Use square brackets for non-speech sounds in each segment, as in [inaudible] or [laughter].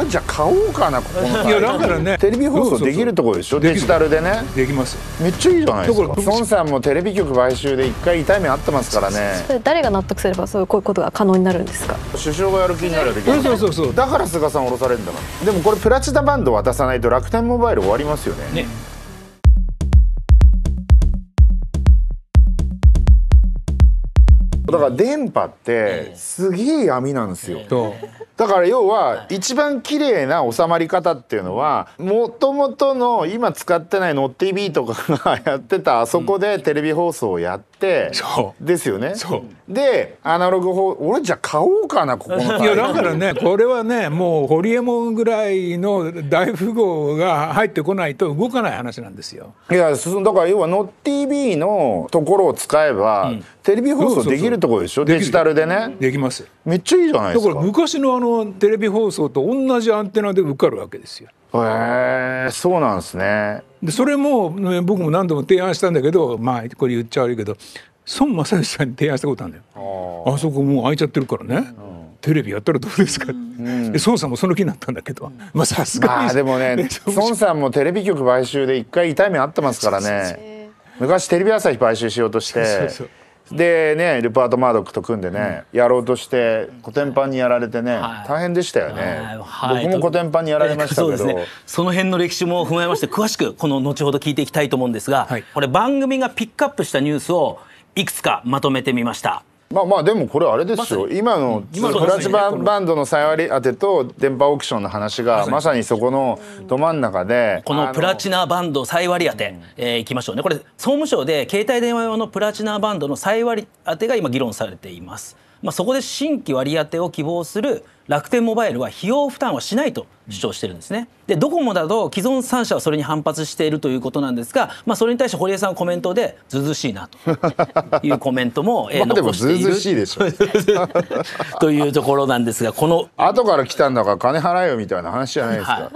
俺じゃ買おうかなここいやだからねテレビ放送できるとこでしょデジタルでねできますめっちゃいいじゃないですか孫さんもテレビ局買収で一回痛い目あってますからね誰が納得すればそういうことが可能になるんですか首相がやる気になればできるそうそうそうだから菅さん降ろされるんだからでもこれプラチナバンド渡さないと楽天モバイル終わりますよねねだから電波ってすげえ闇なんですよ、だから要は一番綺麗な収まり方っていうのはもともとの今使ってないノッテのビーとかがやってたあそこでテレビ放送をやって、ですよねでアナログ放俺じゃ買おうかなここのいやだからねこれはねもうホリエモンぐらいの大富豪が入ってこないと動かない話なんですよいやだから要はノッテのビーのところを使えば、テレビ放送できるこでしょデジタルでねできますめっちゃいいじゃないですかだから昔のあのテレビ放送と同じアンテナで受かるわけですよへえそうなんですねでそれも、ね、僕も何度も提案したんだけどまあこれ言っちゃ悪いけど孫正義さんに提案したことあるんだよあそこもう開いちゃってるからね、うんテレビやったらどうですか、うん、孫さんもその気になったんだけど、まあさすがにでもね [laughs] 孫さんもテレビ局買収で一回痛い目あってますからね昔テレビ朝日買収しようとしてそうそうそうでねルパート・マードックと組んでね、やろうとしてコテンパンにやられてね、大変でしたよね、は僕もコテンパンにやられましたけど、[laughs] ね、その辺の歴史も踏まえまして詳しくこの後ほど聞いていきたいと思うんですが、これ番組がピックアップしたニュースをいくつかまとめてみました。まあまあでもこれあれですよ、ま、今のプラチナバンドの再割り当てと電波オークションの話がまさにそこのど真ん中でこのプラチナバンド再割り当て、えー、いきましょうねこれ総務省で携帯電話用のプラチナバンドの再割り当てが今議論されていますまあ、そこで新規割り当てを希望する楽天モバイルは費用負担はしないと主張してるんですね。でドコモなど既存3社はそれに反発しているということなんですが、まあ、それに対して堀江さんはコメントでずずしいなと [laughs] いうコメントもえ残している。まあ、しいでしょ [laughs] というところなんですがこの後から来たんだから金払えよみたいな話じゃないですか。はい、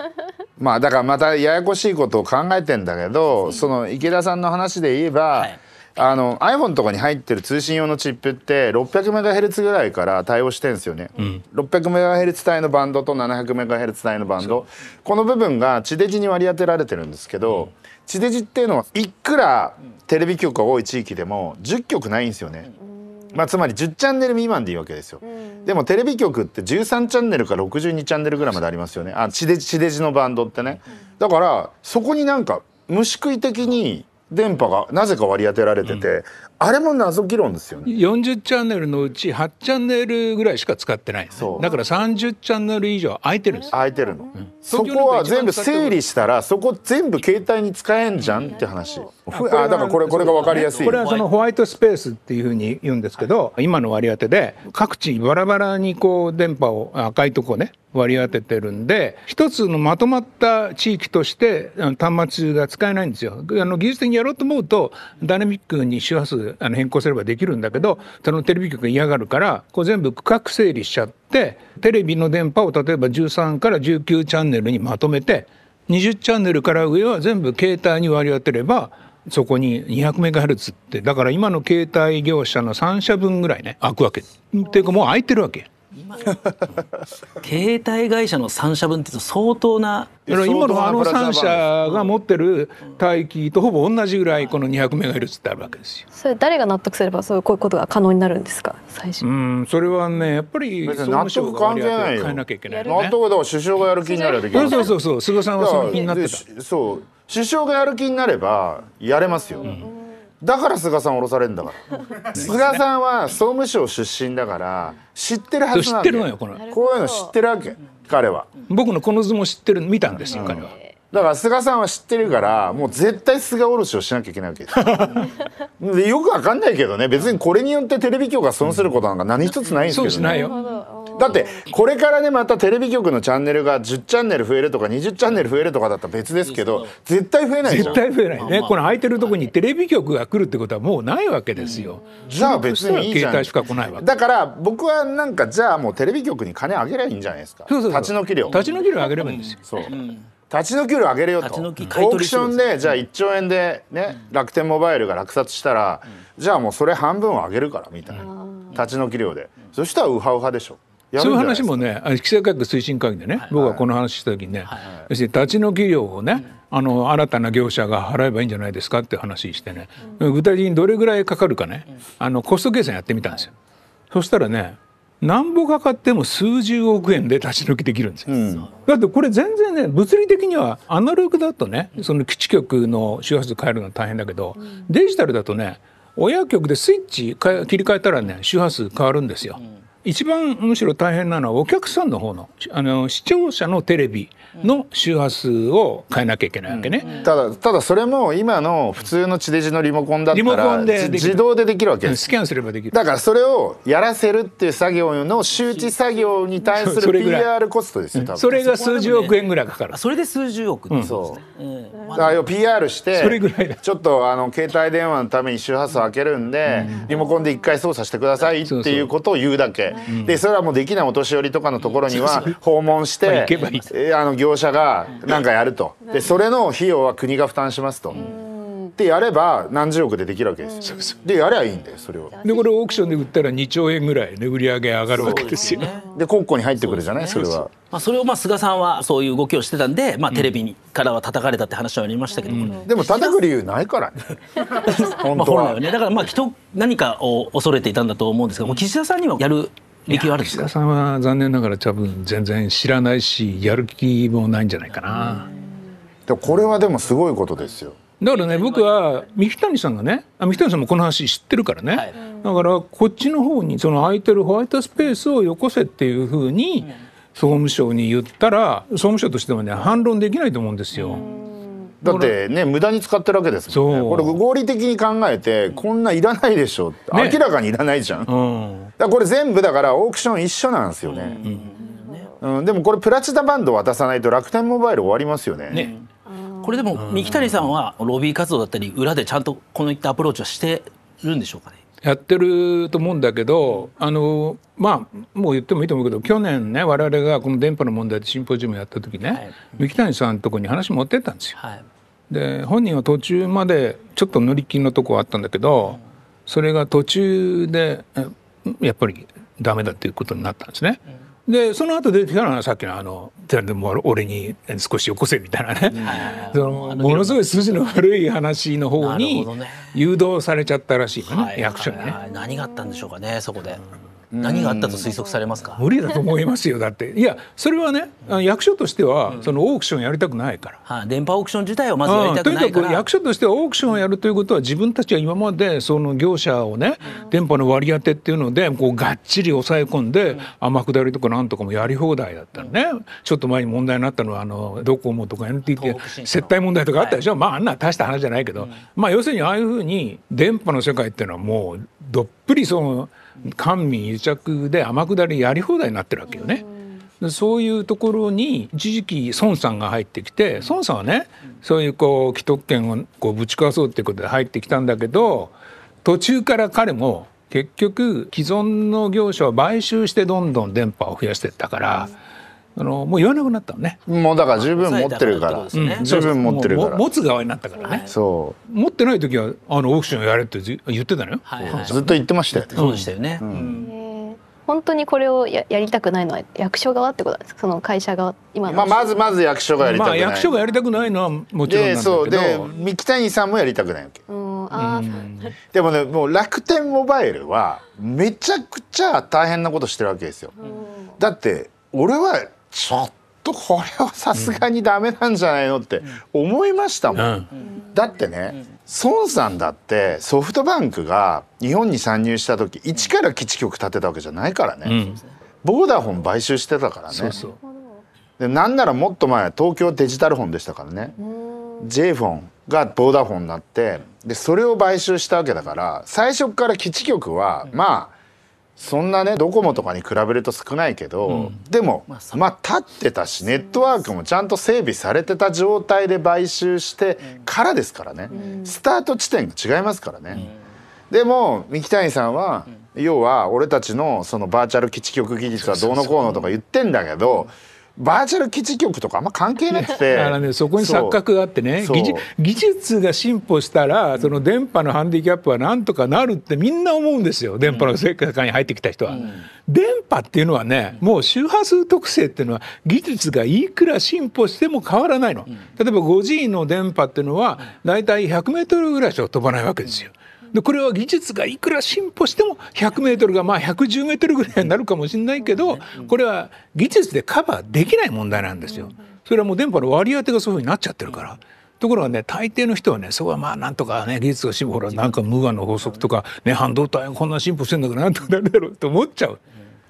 まあだからまたややこしいことを考えてんだけどその池田さんの話で言えば、はいあの iPhone とかに入ってる通信用のチップって 600MHz ぐらいから対応してるんですよね、うん、600MHz 帯のバンドと 700MHz 帯のバンドこの部分が地デジに割り当てられてるんですけど、うん、地デジっていうのはいくらテレビ局が多い地域でも10局ないんですよね、まあ、つまり10チャンネル未満でいいわけですよ、でもテレビ局って13チャンネルから62チャンネルぐらいまでありますよねあ地デジ地デジのバンドってね、だからそこになんか虫食い的に電波がなぜか割り当てられてて、あれも謎議論ですよね40チャンネルのうち8チャンネルぐらいしか使ってないだから30チャンネル以上空いてるんです空いてるの、うん、そこは全部整理したらそこ全部携帯に使えんじゃんって話、ああだからこれこれが分かりやすいこれはそのホワイトスペースっていうふうに言うんですけど今の割り当てで各地バラバラにこう電波を赤いとこね割り当ててるんで一つのまとまった地域として端末が使えないんですよあの技術的にやろうと思うとダイナミックに周波数あの変更すればできるんだけどそのテレビ局が嫌がるからこう全部区画整理しちゃってテレビの電波を例えば13から19チャンネルにまとめて20チャンネルから上は全部携帯に割り当てればそこに 200MHz ってだから今の携帯業者の3社分ぐらいね開くわけ。っていうかもう開いてるわけ。今 [laughs] 携帯会社の三社分って相当な今のあの三社が持ってる待機とほぼ同じぐらいこの200メガヘルツってあるわけですよ。それ誰が納得すればそういうことが可能になるんですか最初。うんそれはねやっぱり別に納得関係ないよ。変えなきゃいけない、ね、納得だ首相がやる気になればいけそうそうそう菅さんはその気になってた。そう首相がやる気になればやれますよ。うんだから菅さん降ろされるんだから [laughs] 菅さんは総務省出身だから知ってるはずなんだよこういうの知ってるわけ彼は僕のこの図も知ってる見たんですよ彼は。だから菅さんは知ってるからもう絶対菅卸しをしなきゃいけないわけですでよくわかんないけどね別にこれによってテレビ局が損することなんか何一つないんですけど、ね、だってこれからねまたテレビ局のチャンネルが10チャンネル増えるとか20チャンネル増えるとかだったら別ですけど絶対増えないじゃん絶対増えないね、まあ、この空いてるとこにテレビ局が来るってことはもうないわけですよ、うん、じゃあ別にいいじゃんだから僕はなんかじゃあもうテレビ局に金あげりゃいいんじゃないですかそうそう立ち退き料立ち退き料あげればいいんですよ、うん、そう、うん立ち退き料上げるよとオークションでじゃあ1兆円でね、うん、楽天モバイルが落札したら、うん、じゃあもうそれ半分を上げるからみたいな立ち退き料で、そしたらウハウハでしょ。そういう話もね規制改革推進会議でね、はい、僕はこの話した時にね、はい、立ち退き料をね、あの新たな業者が払えばいいんじゃないですかって話してね、うん、具体的にどれぐらいかかるかね、あのコスト計算やってみたんですよ。そしたらねなんぼかかっても数十億円で立ち退きできるんですよ、うん、だってこれ全然ね物理的にはアナログだとねその基地局の周波数変えるのは大変だけど、デジタルだとね親局でスイッチ切り替えたらね周波数変わるんですよ。うん一番むしろ大変なのはお客さんの方のあの視聴者のテレビの周波数を変えなきゃいけないわけね、うんうん、ただただそれも今の普通の地デジのリモコンだったら自動でできるわけですスキャンすればできるだからそれをやらせるっていう作業の周知作業に対する PR コストですよ多分それが数十億円ぐらいかかるそれで数十億です、ね、そう、うん、だから PR してそれぐらいちょっとあの携帯電話のために周波数を開けるんで、リモコンで一回操作してくださいっていうことを言うだけでそれはもうできないお年寄りとかのところには訪問して、あの業者が何かやるとでそれの費用は国が負担しますと。でやれば何十億でできるわけですよ、うん、でやればいいんだよそれをでこれオークションで売ったら2兆円ぐらいね売り上げ上がるわけですよで国庫に入ってくるじゃないそ,、れは、まあ、それをまあ菅さんはそういう動きをしてたんで、まあ、テレビからは叩かれたって話はありましたけどでも叩く理由ないからね [laughs] 本当は、ね、だからまあ人何かを恐れていたんだと思うんですけども岸田さんにはやる力はあるんですかさんは残念ながら多分全然知らないしやる気もないんじゃないかな。でこれはでもすごいことですよ。だからね僕は三木谷さんがね三木谷さんもこの話知ってるからね、はい、だからこっちの方にその空いてるホワイトスペースをよこせっていうふうに総務省に言ったら総務省としてもね反論できないと思うんですよ。だってね無駄に使ってるわけですもんねこれ合理的に考えてこんないらないでしょ、ね、明らかにいらないじゃん、うん、だこれ全部だからオークション一緒なんですよね、うん、うんうん、でもこれプラチナバンド渡さないと楽天モバイル終わりますよねねこれでも三木谷さんはロビー活動だったり裏でちゃんとこのいったアプローチはしてるんでしょうかねやってると思うんだけどあのまあもう言ってもいいと思うけど去年ね我々がこの電波の問題でシンポジウムやった時ね、はい、三木谷さんのとこに話持ってったんですよ。はいで本人は途中までちょっと乗り気のとこはあったんだけどそれが途中でやっぱりダメだっていうことになったんですね。でその後出てきたのはさっきのあの「も俺に少しよこせ」みたいなね、うん、そのものすごい筋の悪い話の方に誘導されちゃったらしいね、ね、役所にね、はいはいはい、何があったんでしょうかねそこで。うん何があったと推測されますか無理だと思いますよだっていやそれはね役所としてはそのオークションやりたくないから、はあ、電波オークション自体をまずやりたくないとにかく役所としてはオークションをやるということは自分たちは今までその業者をね電波の割り当てっていうのでこうがっちり抑え込んで天下りとかなんとかもやり放題だったのねちょっと前に問題になったのはあのドコモとか NTT 接待問題とかあったでしょ、はい、まああんな大した話じゃないけど、まあ要するにああいうふうに電波の世界っていうのはもうどっぷりその官民癒着で天下りやり放題になってるわけよね。そういうところに一時期孫さんが入ってきて孫さんはねそういうこう既得権をこうぶち壊そうっていうことで入ってきたんだけど途中から彼も結局既存の業者を買収してどんどん電波を増やしてったから。うんあのもう言わなくなったのねもうだから十分持ってるから、ねうん、十分持ってるから持つ側になったからね、そう持ってない時はあのオークションやれって言ってたのよ、はいはい、ずっと言ってましたよそうでしたよね、うん、本当にこれをややりたくないのは役所側ってことですかその会社側今まあ、まずまず役所がやりたくない、まあ、役所がやりたくないのはもちろんなんだけどで三木谷さんもやりたくないわけ、うんあでもねもう楽天モバイルはめちゃくちゃ大変なことしてるわけですよ、だって俺はちょっとこれはさすがにダメなんじゃないのって思いましたもん、うん、だってね孫さんだってソフトバンクが日本に参入した時一から基地局建てたわけじゃないからね、うん、ボーダフォン買収してたからねでなんならもっと前東京デジタルフォンでしたからね J フォンがボーダフォンになってでそれを買収したわけだから最初から基地局はまあ、そんなねドコモとかに比べると少ないけど、うん、でもまあ、まあ、立ってたしネットワークもちゃんと整備されてた状態で買収してからですからね、うん、スタート地点が違いますからね。うん、でも三木谷さんは、要は俺たちのそのバーチャル基地局技術はどうのこうのとか言ってんだけど。バーチャル基地局とかあんま関係なくてだからねそこに錯覚があってね技術が進歩したらその電波のハンディキャップはなんとかなるってみんな思うんですよ電波の世界に入ってきた人は。うん、電波っていうのはねもう周波数特性っていうのは技術がいくら進歩しても変わらないの。例えば 5G の電波っていうのは大体 100m ぐらいしか飛ばないわけですよ。うんでこれは技術がいくら進歩しても100メートルがまあ110メートルぐらいになるかもしれないけどこれは技術でカバーできない問題なんですよ。それはもう電波の割り当てがそういうふうになっちゃってるから。ところがね大抵の人はねそこはまあなんとかね技術が進歩ほらなんか無我の法則とかね半導体こんな進歩してんだからなんとかなるだろうって思っちゃう。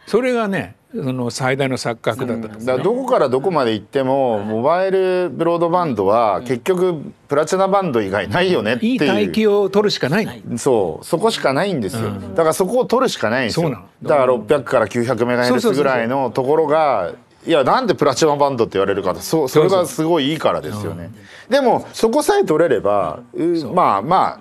それがねその最大の錯覚だった、ね、だどこからどこまで行っても、モバイルブロードバンドは結局プラチナバンド以外ないよねっていう、うん、いい帯域を取るしかないそうそこしかないんですよ、うん、だからそこを取るしかないんですよだから600から900メガヘルツぐらいのところがいやなんでプラチナバンドって言われるかそそれがすごいいいからですよね、うん、でもそこさえ取れればまあまあ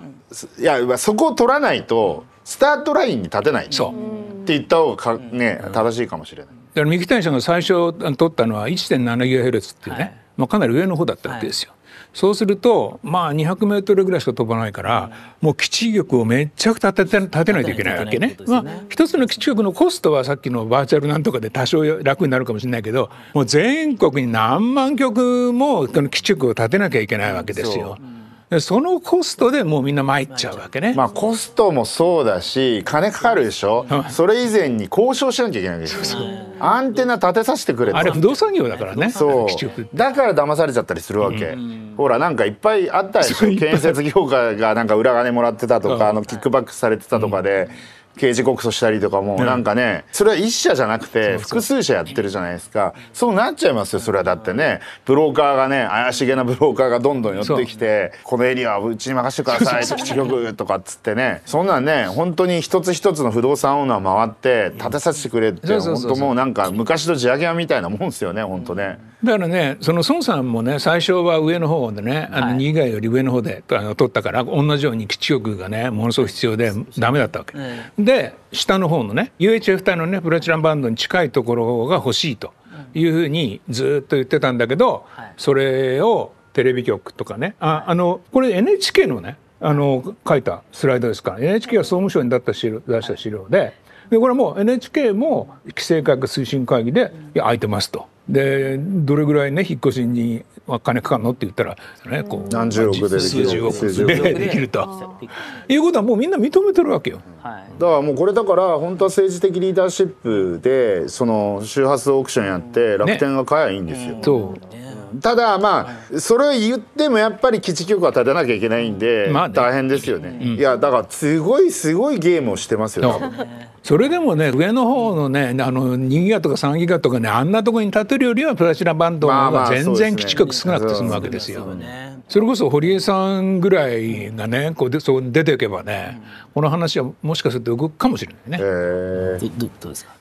いやそこを取らないとスタートラインに立てないそうって言った方がか、ね、正しいかもしれない。だから三木谷さんが最初取ったのは 1.7GHz っていうね、はい、まあ、かなり上の方だったわけですよ。はい、そうするとまあ 200m ぐらいしか飛ばないから、うん、もう基地局をめっちゃく立てて立てないといけないわけね。ねまあ、一つの基地局のコストはさっきのバーチャルなんとかで多少楽になるかもしれないけどもう全国に何万局もこの基地局を立てなきゃいけないわけですよ。うんそのコストでもうみんな参っちゃうわけね。まあコストもそうだし金かかるでしょ。それ以前に交渉しなきゃいけないわけですよ。アンテナ立てさせてくれあれ不動産業だからね。そう。だから騙されちゃったりするわけ。ほらなんかいっぱいあったでしょ。建設業界がなんか裏金もらってたとか、あのキックバックされてたとかで。刑事告訴したりとかも、なんかねそれは一社じゃなくて複数社やってるじゃないですかそうなっちゃいますよそれはだってねブローカーがね怪しげなブローカーがどんどん寄ってきて「このエリアはうちに任せてください」基地局とかっつってねそんなんね本当に一つ一つの不動産オーナー回って立てさせてくれって本当もうなんか昔の地上げ屋みたいなもんですよね本当ね。だからねその孫さんもね最初は上の方でねあの2以外より上の方で、はい、あの取ったから同じように基地局がねものすごく必要でダメだったわけ、で下の方のね UHF 帯のねプラチナバンドに近いところが欲しいというふうにずっと言ってたんだけど、はい、それをテレビ局とかねああのこれ NHK のねあの書いたスライドですから NHK は総務省に出した資料ででこれも NHK も規制改革推進会議で「いや空いてます」と。でどれぐらいね引っ越しに金かかるのって言ったら、ね、こう何十億で数十億でできるということはもうみんな認めてるわけよ、はい、だからもうこれだから本当は政治的リーダーシップでその周波数オークションやって楽天が買えばいいんですよ、ね、そうただまあそれを言ってもやっぱり基地局は立てなきゃいけないんで、まあ大変ですよね、いやだからすごいすごいゲームをしてますよそれでもね上の方のねあの2ギガとか3ギガとかねあんなところに立てるよりはプラチナバンドの方が全然基地局少なくて済むわけですよ。それこそ堀江さんぐらいがねこうでそう出ていけばね、この話はもしかすると動くかもしれないね。えー、どどうですか